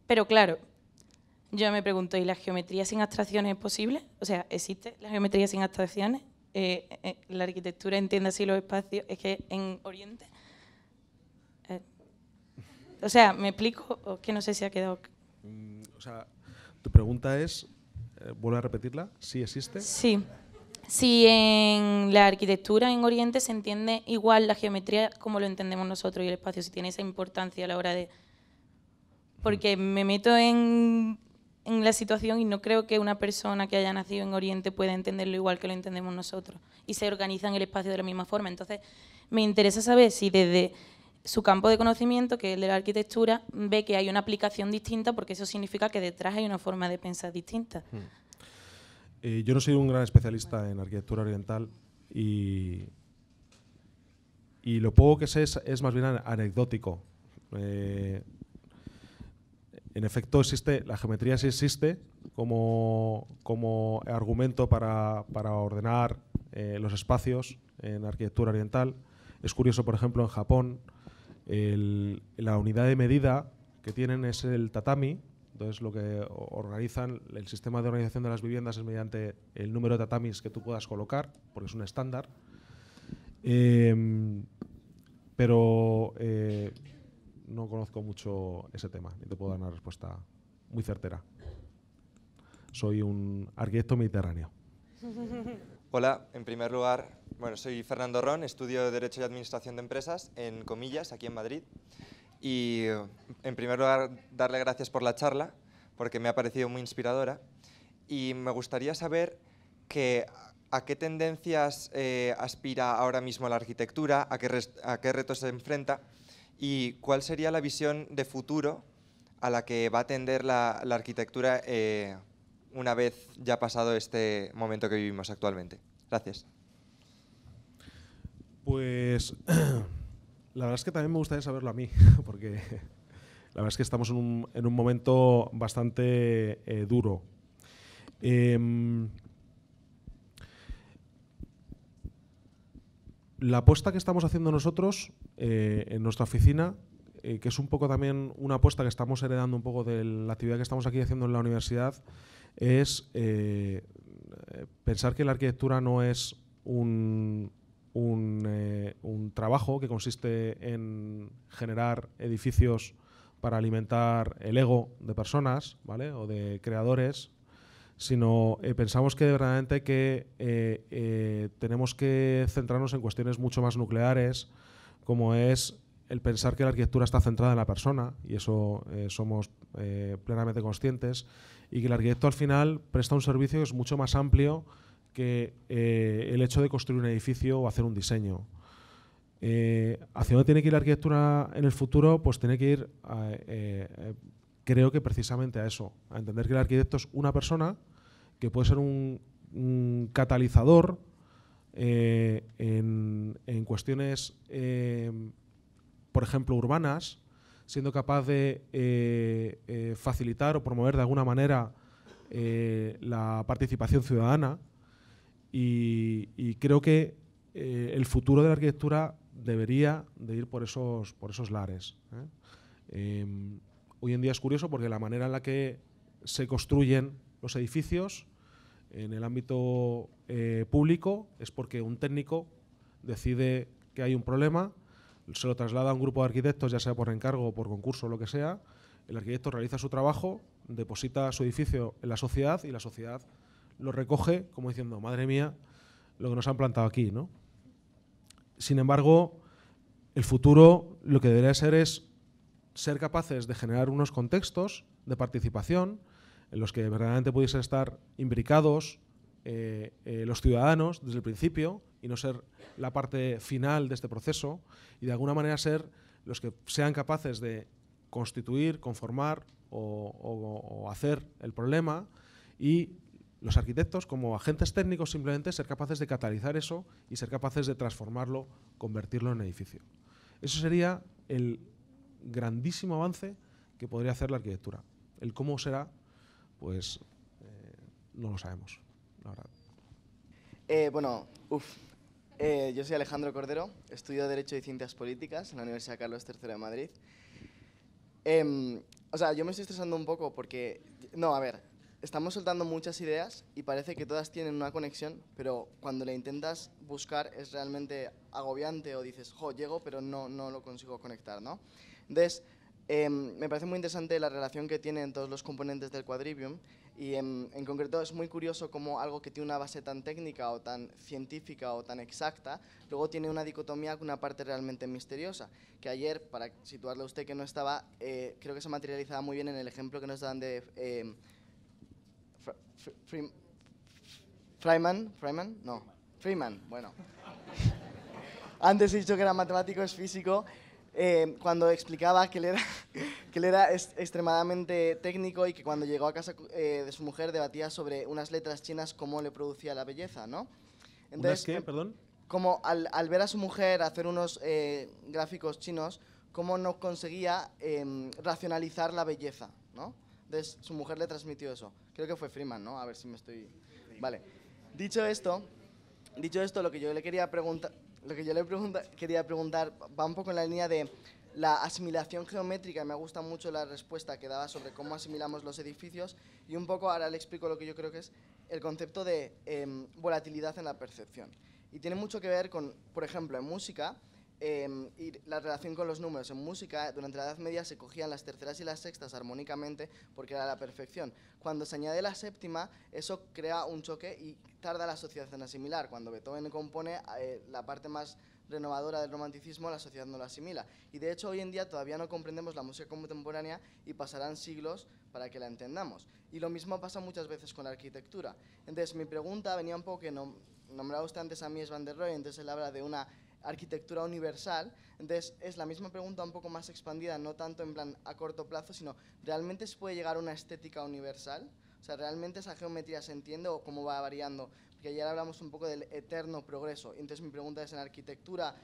Pero claro, yo me pregunto, ¿y la geometría sin abstracciones es posible? O sea, ¿existe la geometría sin abstracciones? Eh, eh, ¿La arquitectura entiende así los espacios? Es que en Oriente... Eh, o sea, ¿me explico? O que no sé si ha quedado... Mm, o sea, tu pregunta es, vuelvo a repetirla, ¿sí existe? Sí si en la arquitectura en Oriente se entiende igual la geometría como lo entendemos nosotros y el espacio, si tiene esa importancia a la hora de... Porque me meto en, la situación y no creo que una persona que haya nacido en Oriente pueda entenderlo igual que lo entendemos nosotros y se organiza en el espacio de la misma forma. Entonces, me interesa saber si desde su campo de conocimiento, que es el de la arquitectura, ve que hay una aplicación distinta porque eso significa que detrás hay una forma de pensar distinta. Hmm. Eh, yo no soy un gran especialista en arquitectura oriental y, lo poco que sé es, más bien anecdótico. Eh, en efecto, existe, la geometría sí existe como, argumento para, ordenar eh, los espacios en arquitectura oriental. Es curioso, por ejemplo, en Japón, la unidad de medida que tienen es el tatami, entonces, lo que organizan, el sistema de organización de las viviendas es mediante el número de tatamis que tú puedas colocar, porque es un estándar. Em, pero eh, no conozco mucho ese tema, y te puedo dar una respuesta muy certera. Soy un arquitecto mediterráneo. Hola, en primer lugar, bueno, soy Fernando Ron, estudio Derecho y Administración de Empresas en Comillas, aquí en Madrid. Y en primer lugar, darle gracias por la charla, porque me ha parecido muy inspiradora. Y me gustaría saber que, a qué tendencias eh, aspira ahora mismo la arquitectura, a qué, a qué retos se enfrenta y cuál sería la visión de futuro a la que va a tender la, arquitectura eh, una vez ya pasado este momento que vivimos actualmente. Gracias. Pues La verdad es que también me gustaría saberlo a mí, porque la verdad es que estamos en un, en un momento bastante eh, duro. Em, la apuesta que estamos haciendo nosotros eh, en nuestra oficina, eh, que es un poco también una apuesta que estamos heredando un poco de la actividad que estamos aquí haciendo en la universidad, es pensar que la arquitectura no es un, eh, un, trabajo que consiste en generar edificios para alimentar el ego de personas ¿vale? o de creadores, sino eh, pensamos que verdaderamente que eh, tenemos que centrarnos en cuestiones mucho más nucleares, como es el pensar que la arquitectura está centrada en la persona, y eso somos plenamente conscientes, y que el arquitecto al final presta un servicio que es mucho más amplio que eh, el hecho de construir un edificio o hacer un diseño. Eh, ¿Hacia dónde tiene que ir la arquitectura en el futuro? Pues tiene que ir, eh, creo que precisamente a eso, a entender que el arquitecto es una persona que puede ser un, catalizador en, cuestiones, por ejemplo, urbanas, siendo capaz de facilitar o promover de alguna manera la participación ciudadana y, creo que eh, el futuro de la arquitectura debería de ir por esos, por esos lares. ¿eh? Em, hoy en día es curioso porque la manera en la que se construyen los edificios en el ámbito eh, público es porque un técnico decide que hay un problema, se lo traslada a un grupo de arquitectos, ya sea por encargo, o por concurso o lo que sea, el arquitecto realiza su trabajo, deposita su edificio en la sociedad y la sociedad lo recoge como diciendo, madre mía, lo que nos han plantado aquí, ¿no? Sin embargo, el futuro lo que debería ser es ser capaces de generar unos contextos de participación en los que verdaderamente pudiesen estar imbricados eh, eh, los ciudadanos desde el principio y no ser la parte final de este proceso y de alguna manera ser los que sean capaces de constituir, conformar o, o hacer el problema y los arquitectos como agentes técnicos simplemente ser capaces de catalizar eso y ser capaces de transformarlo, convertirlo en edificio. Eso sería el grandísimo avance que podría hacer la arquitectura. El cómo será, pues eh, no lo sabemos, la verdad. Eh, bueno, uff. Eh, yo soy Alejandro Cordero, estudio Derecho y Ciencias Políticas en la Universidad Carlos III de Madrid. Em, o sea, yo me estoy estresando un poco porque... No, a ver, estamos soltando muchas ideas y parece que todas tienen una conexión, pero cuando la intentas buscar es realmente agobiante o dices, jo, llego, pero no, no lo consigo conectar, ¿no? Entonces, em, me parece muy interesante la relación que tienen todos los componentes del Quadrivium y em, en, concreto es muy curioso cómo algo que tiene una base tan técnica o tan científica o tan exacta, luego tiene una dicotomía con una parte realmente misteriosa, que ayer, para situarle a usted que no estaba, eh, creo que se materializaba muy bien en el ejemplo que nos dan de... Em, Freeman, Freeman, no, Freeman, bueno. Antes he dicho que era matemático, es físico. Eh, cuando explicaba que él era, que era extremadamente técnico y que cuando llegó a casa eh, de su mujer debatía sobre unas letras chinas cómo le producía la belleza, ¿no? Entonces, qué, em, perdón? Como al, ver a su mujer hacer unos eh, gráficos chinos, cómo no conseguía em, racionalizar la belleza, ¿no? Entonces su mujer le transmitió eso. Creo que fue Freeman, ¿no? A ver si me estoy... Vale. Dicho esto, dicho esto lo que yo le quería preguntar... Lo que yo le quería preguntar va un poco en la línea de la asimilación geométrica. Me gusta mucho la respuesta que daba sobre cómo asimilamos los edificios y un poco ahora le explico lo que yo creo que es el concepto de em, volatilidad en la percepción. Y tiene mucho que ver con, por ejemplo, en música, Em, y la relación con los números. En música, durante la Edad Media se cogían las terceras y las sextas armónicamente porque era la perfección. Cuando se añade la séptima, eso crea un choque y tarda la sociedad en asimilar. Cuando Beethoven compone eh, la parte más renovadora del romanticismo, la sociedad no la asimila. Y de hecho hoy en día todavía no comprendemos la música contemporánea y pasarán siglos para que la entendamos. Y lo mismo pasa muchas veces con la arquitectura. Entonces mi pregunta venía un poco que nombraba usted antes a Mies van der Rohe, entonces él habla de una arquitectura universal. Entonces, es la misma pregunta un poco más expandida, no tanto en plan a corto plazo, sino ¿realmente se puede llegar a una estética universal? O sea, ¿realmente esa geometría se entiende o cómo va variando? Porque ayer hablamos un poco del eterno progreso. Entonces, mi pregunta es, en arquitectura,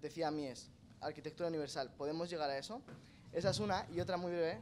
decía Mies, arquitectura universal, ¿podemos llegar a eso? Esa es una, y otra muy breve,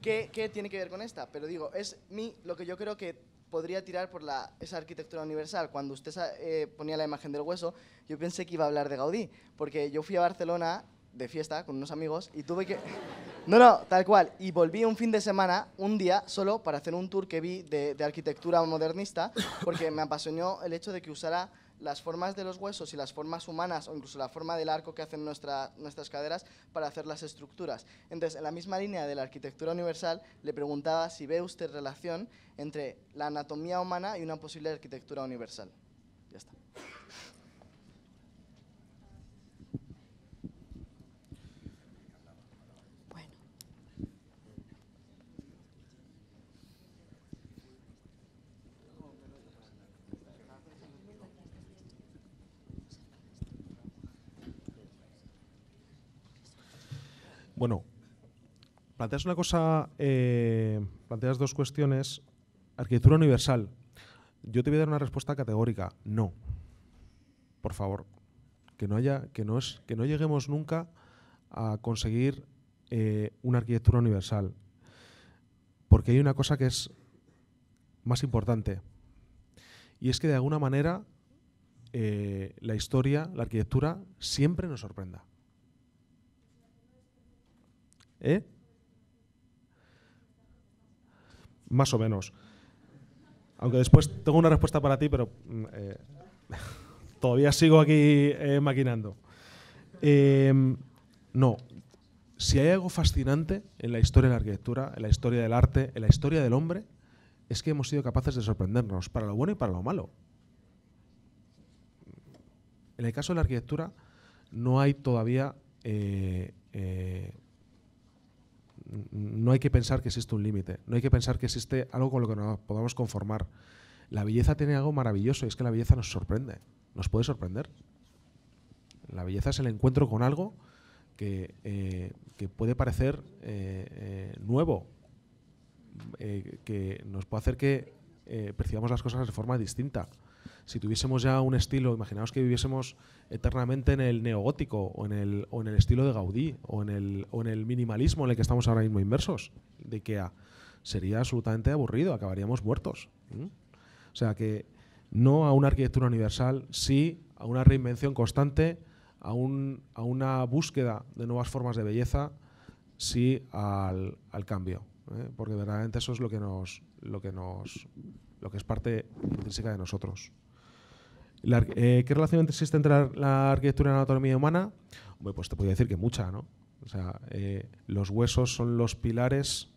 ¿Qué tiene que ver con esta. Pero digo, es mi, lo que yo creo que podría tirar por la, esa arquitectura universal. Cuando usted eh, ponía la imagen del hueso, yo pensé que iba a hablar de Gaudí, porque yo fui a Barcelona de fiesta con unos amigos y tuve que... No, no, tal cual. Y volví un fin de semana, un día, solo para hacer un tour que vi de arquitectura modernista, porque me apasionó el hecho de que usara las formas de los huesos y las formas humanas o incluso la forma del arco que hacen nuestras caderas para hacer las estructuras. Entonces, en la misma línea de la arquitectura universal, le preguntaba si ve usted relación entre la anatomía humana y una posible arquitectura universal. Ya está. Bueno, planteas una cosa, eh, planteas dos cuestiones. Arquitectura universal. Yo te voy a dar una respuesta categórica. No. Por favor, que no haya, que no es, que no lleguemos nunca a conseguir eh, una arquitectura universal. Porque hay una cosa que es más importante. Y es que de alguna manera eh, la historia, la arquitectura, siempre nos sorprenda. ¿Eh? Más o menos. Aunque después tengo una respuesta para ti, pero mm, eh, todavía sigo aquí eh, maquinando. Em, no, si hay algo fascinante en la historia de la arquitectura, en la historia del arte, en la historia del hombre, es que hemos sido capaces de sorprendernos, para lo bueno y para lo malo. En el caso de la arquitectura, no hay todavía eh, no hay que pensar que existe un límite, no hay que pensar que existe algo con lo que nos podamos conformar. La belleza tiene algo maravilloso y es que la belleza nos sorprende, nos puede sorprender. La belleza es el encuentro con algo que, eh, puede parecer eh, eh, nuevo, que nos puede hacer que percibamos las cosas de forma distinta si tuviésemos ya un estilo, imaginaos que viviésemos eternamente en el neogótico o en el, estilo de Gaudí o en, el, o en el minimalismo en el que estamos ahora mismo inmersos de IKEA, sería absolutamente aburrido, acabaríamos muertos. O sea que no a una arquitectura universal, sí a una reinvención constante, a, un, a una búsqueda de nuevas formas de belleza, sí al, cambio. ¿eh? Porque verdaderamente eso es lo que lo que lo que es parte intrínseca de nosotros. Eh, ¿Qué relación existe entre la, arquitectura y la anatomía humana? pues te podría decir que mucha, ¿no? O sea, eh, los huesos son los pilares,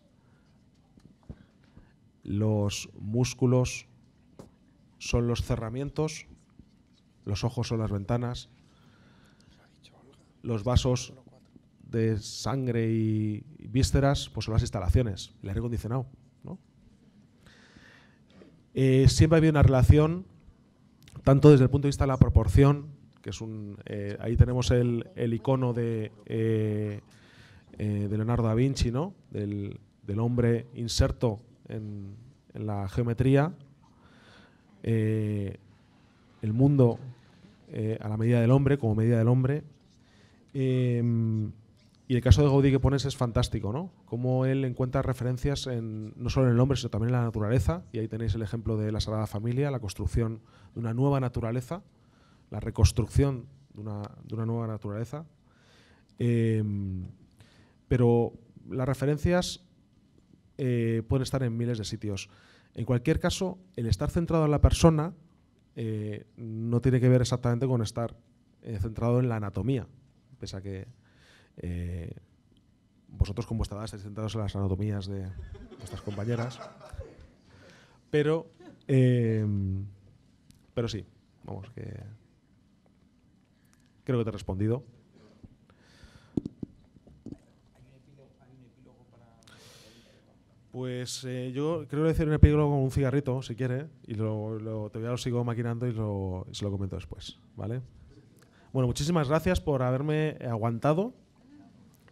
los músculos son los cerramientos, los ojos son las ventanas, los vasos de sangre y vísceras pues son las instalaciones, el aire acondicionado. ¿no? Eh, siempre ha habido una relación tanto desde el punto de vista de la proporción, que es un, eh, ahí tenemos el, icono de, eh, eh, de, Leonardo da Vinci, ¿no? del, hombre inserto en la geometría, el mundo a la medida del hombre, como medida del hombre. Y el caso de Gaudí que pones es fantástico, ¿no? Cómo él encuentra referencias no solo en el hombre, sino también en la naturaleza. Y ahí tenéis el ejemplo de la Sagrada Familia, la construcción de una nueva naturaleza, la reconstrucción de una, nueva naturaleza. Em, pero las referencias eh, pueden estar en miles de sitios. En cualquier caso, el estar centrado en la persona eh, no tiene que ver exactamente con estar eh, centrado en la anatomía, pese a que eh, vosotros con vuestra edad estáis sentados en las anatomías de vuestras compañeras. Pero, eh, pero sí, vamos, que creo que te he respondido. Pues eh, yo creo que decir un epílogo con un cigarrito, si quiere, y lo, lo, todavía lo sigo maquinando y, se lo comento después, ¿vale? Bueno, muchísimas gracias por haberme aguantado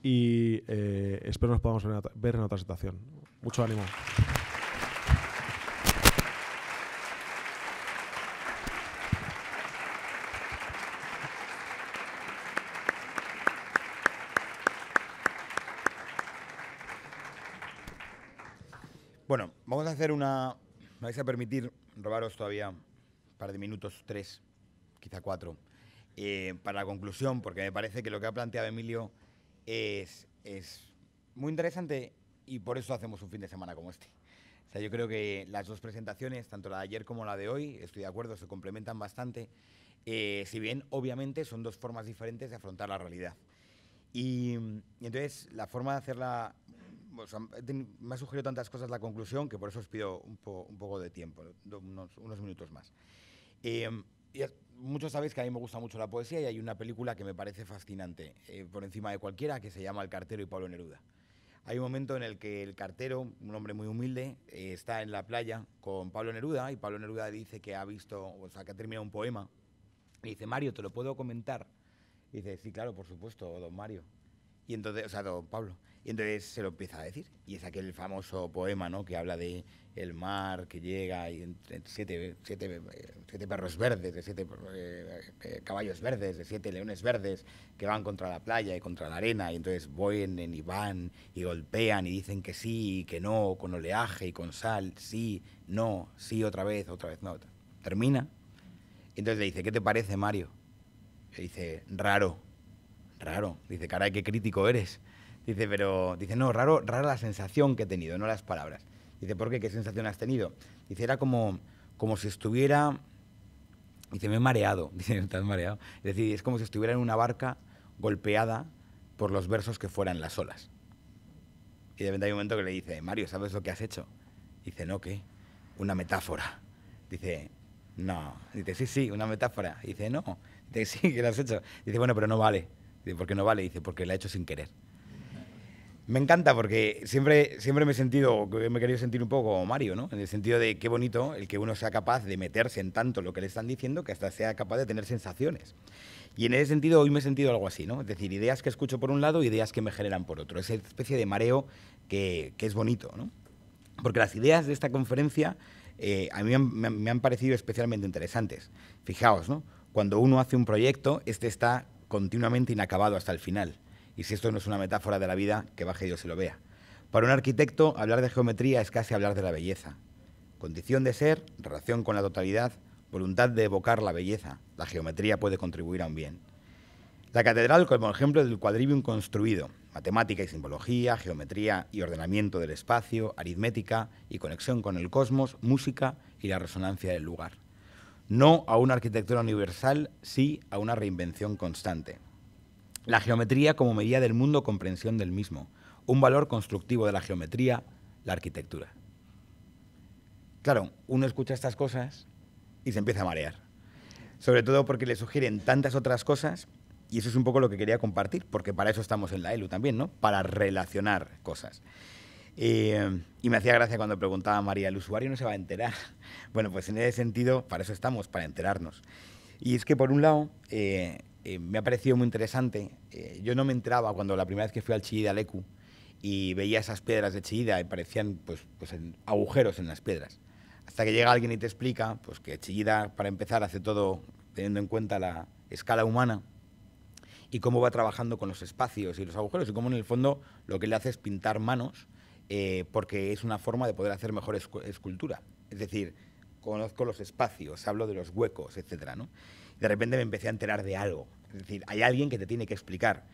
y eh, espero nos podamos ver en, otra, situación. Mucho ánimo. Bueno, vamos a hacer una. Me vais a permitir robaros todavía un par de minutos, tres, quizá cuatro, eh, para la conclusión, porque me parece que lo que ha planteado Emilio es, es muy interesante y por eso hacemos un fin de semana como este. O sea, yo creo que las dos presentaciones, tanto la de ayer como la de hoy, estoy de acuerdo, se complementan bastante, eh, si bien obviamente son dos formas diferentes de afrontar la realidad. Y, entonces la forma de hacerla, me ha sugerido tantas cosas la conclusión que por eso os pido un, poco de tiempo, unos, unos minutos más. Eh, y muchos sabéis que a mí me gusta mucho la poesía y hay una película que me parece fascinante, eh, por encima de cualquiera, que se llama El cartero y Pablo Neruda. Hay un momento en el que el cartero, un hombre muy humilde, eh, está en la playa con Pablo Neruda y Pablo Neruda dice que ha visto, o sea, que ha terminado un poema. Y dice, Mario, ¿te lo puedo comentar? Y dice, sí, claro, por supuesto, don Mario. Y entonces, o sea, don Pablo. Y entonces se lo empieza a decir. Y es aquel famoso poema, ¿no? Que habla de el mar que llega y siete, siete, siete perros verdes, de siete eh, eh, caballos verdes, de siete leones verdes que van contra la playa y contra la arena. Y entonces vuelen y van y golpean y dicen que sí y que no, con oleaje y con sal, sí, no, sí, otra vez, otra vez, no, Termina. Y entonces le dice, ¿qué te parece, Mario? Le dice, raro raro. Dice, caray, qué crítico eres. Dice, pero, dice, no, raro, rara la sensación que he tenido, no las palabras. Dice, ¿por qué? ¿Qué sensación has tenido? Dice, era como, como si estuviera, dice, me he mareado, dice, estás mareado. Es decir, es como si estuviera en una barca golpeada por los versos que fueran las olas. Y de repente hay un momento que le dice, Mario, ¿sabes lo que has hecho? Dice, no, ¿qué? Una metáfora. Dice, no. Dice, sí, sí, una metáfora. Dice, no. Dice, sí, que lo has hecho. Dice, bueno, pero no vale. ¿por qué no vale? Dice, porque la he hecho sin querer. Me encanta porque siempre, siempre me he sentido, me he querido sentir un poco como Mario, ¿no? En el sentido de qué bonito el que uno sea capaz de meterse en tanto lo que le están diciendo que hasta sea capaz de tener sensaciones. Y en ese sentido hoy me he sentido algo así, ¿no? Es decir, ideas que escucho por un lado, ideas que me generan por otro. Esa especie de mareo que, que es bonito, ¿no? Porque las ideas de esta conferencia eh, a mí me me han parecido especialmente interesantes. Fijaos, ¿no? Cuando uno hace un proyecto, este está continuamente inacabado hasta el final. Y si esto no es una metáfora de la vida, que baje Dios y lo vea. Para un arquitecto, hablar de geometría es casi hablar de la belleza. Condición de ser, relación con la totalidad, voluntad de evocar la belleza. La geometría puede contribuir a un bien. La catedral como ejemplo del quadrivium construido, matemática y simbología, geometría y ordenamiento del espacio, aritmética y conexión con el cosmos, música y la resonancia del lugar. No a una arquitectura universal, sí a una reinvención constante. La geometría como medida del mundo, comprensión del mismo. Un valor constructivo de la geometría, la arquitectura. Claro, uno escucha estas cosas y se empieza a marear. Sobre todo porque le sugieren tantas otras cosas y eso es un poco lo que quería compartir, porque para eso estamos en la ELU también, ¿no? Para relacionar cosas. Eh, y me hacía gracia cuando preguntaba María, el usuario no se va a enterar. Bueno, pues en ese sentido, para eso estamos, para enterarnos. Y es que por un lado, eh, eh, me ha parecido muy interesante, yo no me entraba cuando la primera vez que fui al Chillida Lecu y veía esas piedras de Chillida y parecían pues, pues, agujeros en las piedras. Hasta que llega alguien y te explica pues, que Chillida, para empezar, hace todo teniendo en cuenta la escala humana y cómo va trabajando con los espacios y los agujeros y cómo en el fondo lo que le hace es pintar manos eh, porque es una forma de poder hacer mejor escultura. Es decir, conozco los espacios, hablo de los huecos, etc. ¿no? De repente me empecé a enterar de algo. Es decir, hay alguien que te tiene que explicar.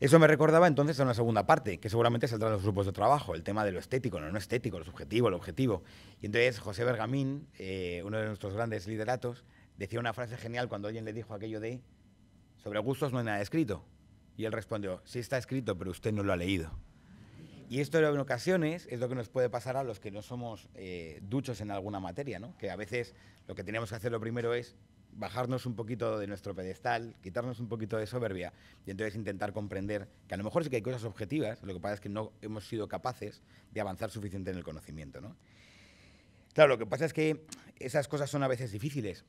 Eso me recordaba entonces a una segunda parte, que seguramente saldrá en los grupos de trabajo, el tema de lo estético, lo no estético, lo subjetivo, lo objetivo. Y entonces José Bergamín, eh, uno de nuestros grandes lideratos, decía una frase genial cuando alguien le dijo aquello de, sobre gustos no hay nada escrito. Y él respondió, sí está escrito, pero usted no lo ha leído. Y esto en ocasiones es lo que nos puede pasar a los que no somos eh, duchos en alguna materia, ¿no? Que a veces lo que tenemos que hacer lo primero es bajarnos un poquito de nuestro pedestal, quitarnos un poquito de soberbia y entonces intentar comprender que a lo mejor es que hay cosas objetivas, lo que pasa es que no hemos sido capaces de avanzar suficiente en el conocimiento. ¿no? Claro, lo que pasa es que esas cosas son a veces difíciles,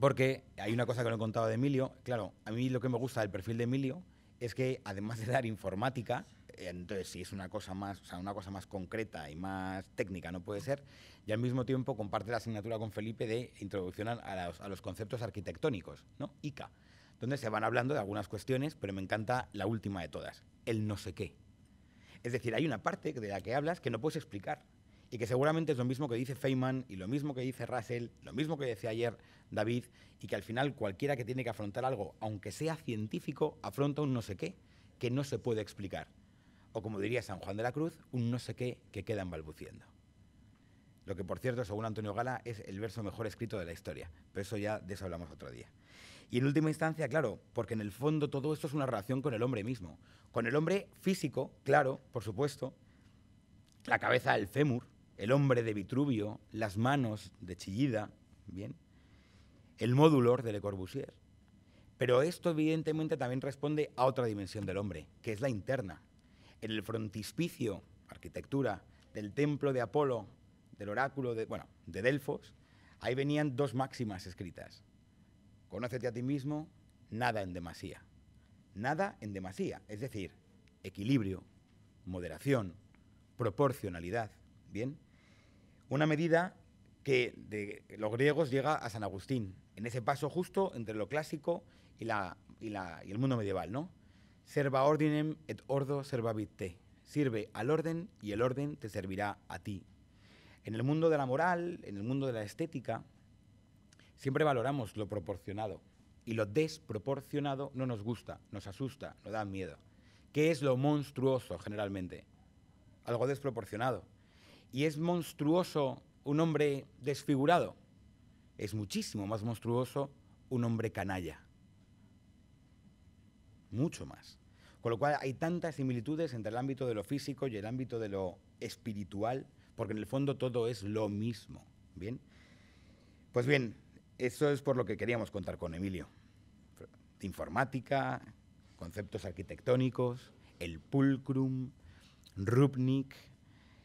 porque hay una cosa que no he contado de Emilio, claro, a mí lo que me gusta del perfil de Emilio es que además de dar informática, entonces, si es una cosa más, una cosa más concreta y más técnica, no puede ser. Y al mismo tiempo comparte la asignatura con Felipe de introducción a los, a los conceptos arquitectónicos, ¿no? ICA, donde se van hablando de algunas cuestiones, pero me encanta la última de todas, el no sé qué. Es decir, hay una parte de la que hablas que no puedes explicar y que seguramente es lo mismo que dice Feynman y lo mismo que dice Russell, lo mismo que decía ayer David, y que al final cualquiera que tiene que afrontar algo, aunque sea científico, afronta un no sé qué que no se puede explicar o como diría San Juan de la Cruz, un no sé qué que quedan balbuciendo. Lo que, por cierto, según Antonio Gala, es el verso mejor escrito de la historia, pero eso ya de eso hablamos otro día. Y en última instancia, claro, porque en el fondo todo esto es una relación con el hombre mismo, con el hombre físico, claro, por supuesto, la cabeza del fémur, el hombre de Vitruvio, las manos de Chillida, bien, el módulo de Le Corbusier. Pero esto evidentemente también responde a otra dimensión del hombre, que es la interna, en el frontispicio, arquitectura, del templo de Apolo, del oráculo, de, bueno, de Delfos, ahí venían dos máximas escritas. Conócete a ti mismo, nada en demasía. Nada en demasía, es decir, equilibrio, moderación, proporcionalidad, ¿bien? Una medida que de los griegos llega a San Agustín, en ese paso justo entre lo clásico y, y, la, y el mundo medieval, ¿no? Serva ordinem et ordo servavit te. Sirve al orden y el orden te servirá a ti. En el mundo de la moral, en el mundo de la estética, siempre valoramos lo proporcionado y lo desproporcionado no nos gusta, nos asusta, nos da miedo. ¿Qué es lo monstruoso generalmente? Algo desproporcionado. Y es monstruoso un hombre desfigurado. Es muchísimo más monstruoso un hombre canalla mucho más. Con lo cual hay tantas similitudes entre el ámbito de lo físico y el ámbito de lo espiritual, porque en el fondo todo es lo mismo. ¿Bien? Pues bien, eso es por lo que queríamos contar con Emilio. informática, conceptos arquitectónicos, el pulcrum, Rubnik,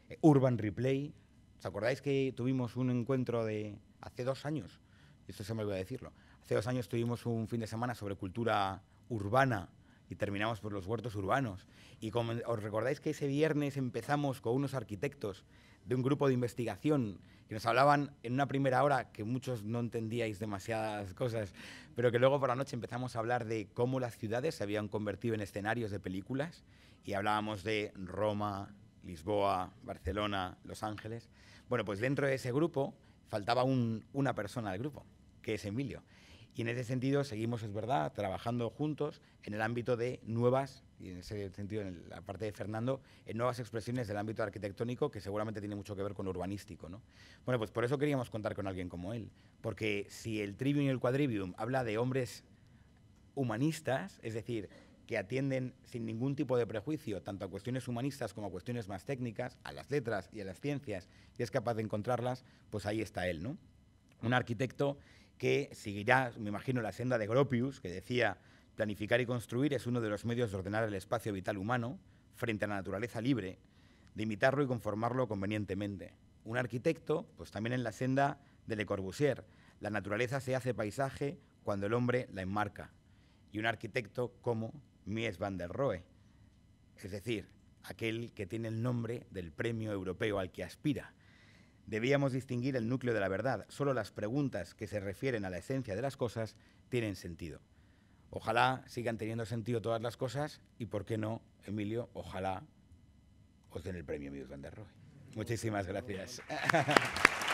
eh, Urban Replay. ¿Os acordáis que tuvimos un encuentro de hace dos años? Esto se me olvidó decirlo. Hace dos años tuvimos un fin de semana sobre cultura urbana y terminamos por los huertos urbanos. Y como os recordáis que ese viernes empezamos con unos arquitectos de un grupo de investigación que nos hablaban en una primera hora que muchos no entendíais demasiadas cosas, pero que luego por la noche empezamos a hablar de cómo las ciudades se habían convertido en escenarios de películas y hablábamos de Roma, Lisboa, Barcelona, Los Ángeles. Bueno, pues dentro de ese grupo faltaba una persona del grupo, que es Emilio. Y en ese sentido seguimos, es verdad, trabajando juntos en el ámbito de nuevas, y en ese sentido en la parte de Fernando, en nuevas expresiones del ámbito arquitectónico que seguramente tiene mucho que ver con urbanístico. ¿no? Bueno, pues por eso queríamos contar con alguien como él, porque si el Trivium y el Quadrivium habla de hombres humanistas, es decir, que atienden sin ningún tipo de prejuicio tanto a cuestiones humanistas como a cuestiones más técnicas, a las letras y a las ciencias, y es capaz de encontrarlas, pues ahí está él, ¿no? Un arquitecto que seguirá, me imagino, la senda de Gropius, que decía, planificar y construir es uno de los medios de ordenar el espacio vital humano frente a la naturaleza libre, de imitarlo y conformarlo convenientemente. Un arquitecto, pues también en la senda de Le Corbusier, la naturaleza se hace paisaje cuando el hombre la enmarca. Y un arquitecto como Mies van der Rohe, es decir, aquel que tiene el nombre del premio europeo al que aspira, Debíamos distinguir el núcleo de la verdad. Solo las preguntas que se refieren a la esencia de las cosas tienen sentido. Ojalá sigan teniendo sentido todas las cosas y, ¿por qué no, Emilio? Ojalá os den el premio Miguel van der Muchísimas gracias.